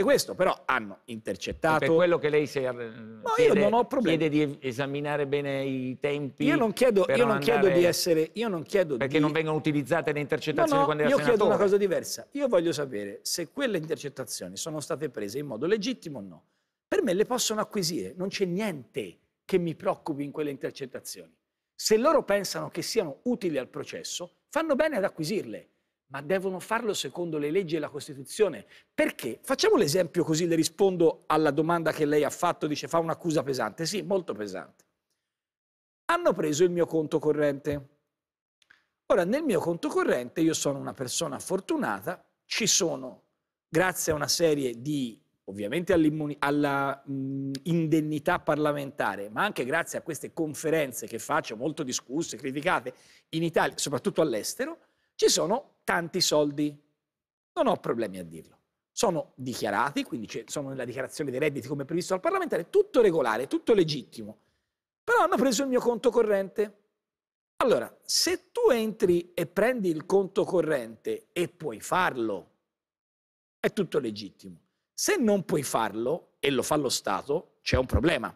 Anche questo però hanno intercettato. È per quello che lei si è, Ma chiede, io non ho chiede di esaminare bene i tempi. Io non chiedo, io non andare... chiedo di essere. Io non chiedo Perché di... non vengono utilizzate le intercettazioni no, no, quando era Io senatore. chiedo una cosa diversa. Io voglio sapere se quelle intercettazioni sono state prese in modo legittimo o no. Per me le possono acquisire, non c'è niente che mi preoccupi in quelle intercettazioni. Se loro pensano che siano utili al processo, fanno bene ad acquisirle ma devono farlo secondo le leggi e la Costituzione. Perché? Facciamo l'esempio così le rispondo alla domanda che lei ha fatto, dice fa un'accusa pesante. Sì, molto pesante. Hanno preso il mio conto corrente. Ora, nel mio conto corrente io sono una persona fortunata, ci sono, grazie a una serie di, ovviamente all'indennità mm, parlamentare, ma anche grazie a queste conferenze che faccio, molto discusse, criticate, in Italia, soprattutto all'estero, ci sono tanti soldi. Non ho problemi a dirlo. Sono dichiarati, quindi sono nella dichiarazione dei redditi come previsto dal parlamentare, tutto regolare, tutto legittimo. Però hanno preso il mio conto corrente. Allora, se tu entri e prendi il conto corrente e puoi farlo, è tutto legittimo. Se non puoi farlo e lo fa lo Stato, c'è un problema.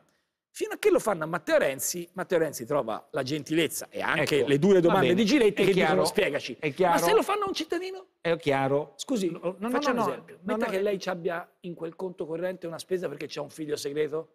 Fino a che lo fanno a Matteo Renzi, Matteo Renzi trova la gentilezza e anche ecco, le dure domande bene, di Giletti che chiaro, dicono spiegaci. È chiaro, Ma se lo fanno a un cittadino? È chiaro. Scusi, non no, facciamo no, un esempio. Metta che eh. lei abbia in quel conto corrente una spesa perché c'è un figlio segreto,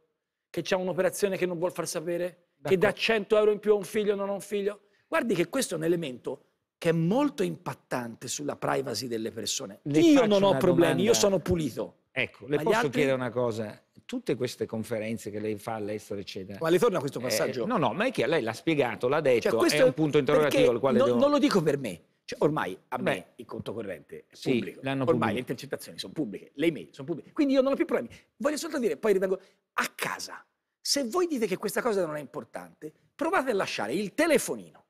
che c'è un'operazione che non vuol far sapere, che dà 100 euro in più a un figlio o non a un figlio. Guardi che questo è un elemento che è molto impattante sulla privacy delle persone. Le io non ho problemi, domanda. io sono pulito. Ecco, le Ma posso altri... chiedere una cosa? tutte queste conferenze che lei fa all'estero, eccetera. Ma le torna questo eh, passaggio? Eh, no, no, ma è che lei l'ha spiegato, l'ha cioè, detto, cioè, questo è un punto interrogativo al quale non, devo... non lo dico per me. Cioè, ormai a Beh, me il conto corrente è sì, pubblico. Ormai pubblico. le intercettazioni sono pubbliche, le email sono pubbliche. Quindi io non ho più problemi. Voglio soltanto dire, poi rivengo a casa. Se voi dite che questa cosa non è importante, provate a lasciare il telefonino,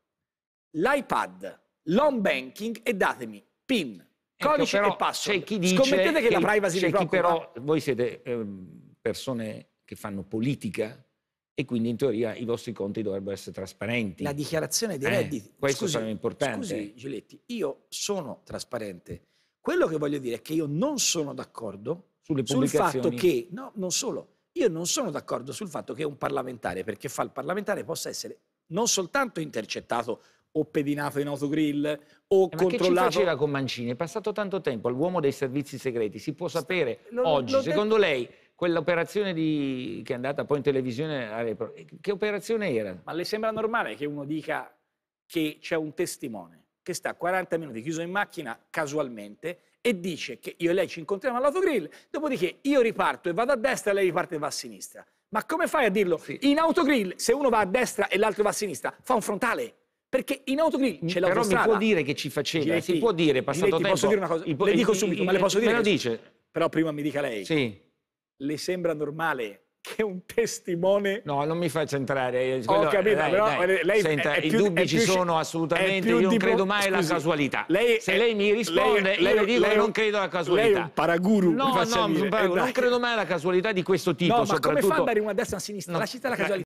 l'iPad, l'home banking e datemi PIN, ecco, codice ecco, però, e password. C'è chi dice Scommettete che, che la privacy c'è chi però voi siete ehm, persone che fanno politica e quindi in teoria i vostri conti dovrebbero essere trasparenti. La dichiarazione dei eh, redditi. Eh, questo scusi, sarà importante. Scusi Giletti, io sono trasparente. Quello che voglio dire è che io non sono d'accordo sul fatto che, no, non solo, io non sono d'accordo sul fatto che un parlamentare, perché fa il parlamentare, possa essere non soltanto intercettato o pedinato in autogrill o eh, controllato. Ma che faceva con Mancini? È passato tanto tempo all'uomo dei servizi segreti. Si può sapere lo, oggi, lo secondo detto... lei, quell'operazione di, che è andata poi in televisione, eh, che operazione era? Ma le sembra normale che uno dica che c'è un testimone che sta 40 minuti chiuso in macchina casualmente e dice che io e lei ci incontriamo all'autogrill, dopodiché io riparto e vado a destra e lei riparte e va a sinistra. Ma come fai a dirlo? Sì. In autogrill, se uno va a destra e l'altro va a sinistra, fa un frontale. Perché in autogrill c'è l'autostrada. Però mi può dire che ci faceva, Giletti, si può dire, passato Giletti, tempo. posso dire una cosa? Il, le dico subito, il, ma le posso dire? Me lo dice. Però prima mi dica lei. Sì le sembra normale che un testimone... No, non mi faccia entrare. Eh, quello... Ho capito, dai, però dai. Eh, lei... Senta, è, è i più, dubbi ci sono assolutamente, io non credo mai alla casualità. Lei, Se lei mi risponde, lei, io le dico lei, non credo alla casualità. Lei è un paraguru, No, no, paraguru, eh, non credo mai alla casualità di questo tipo, No, ma come fa ad arrivare a destra e a sinistra? No. La città è la casualità.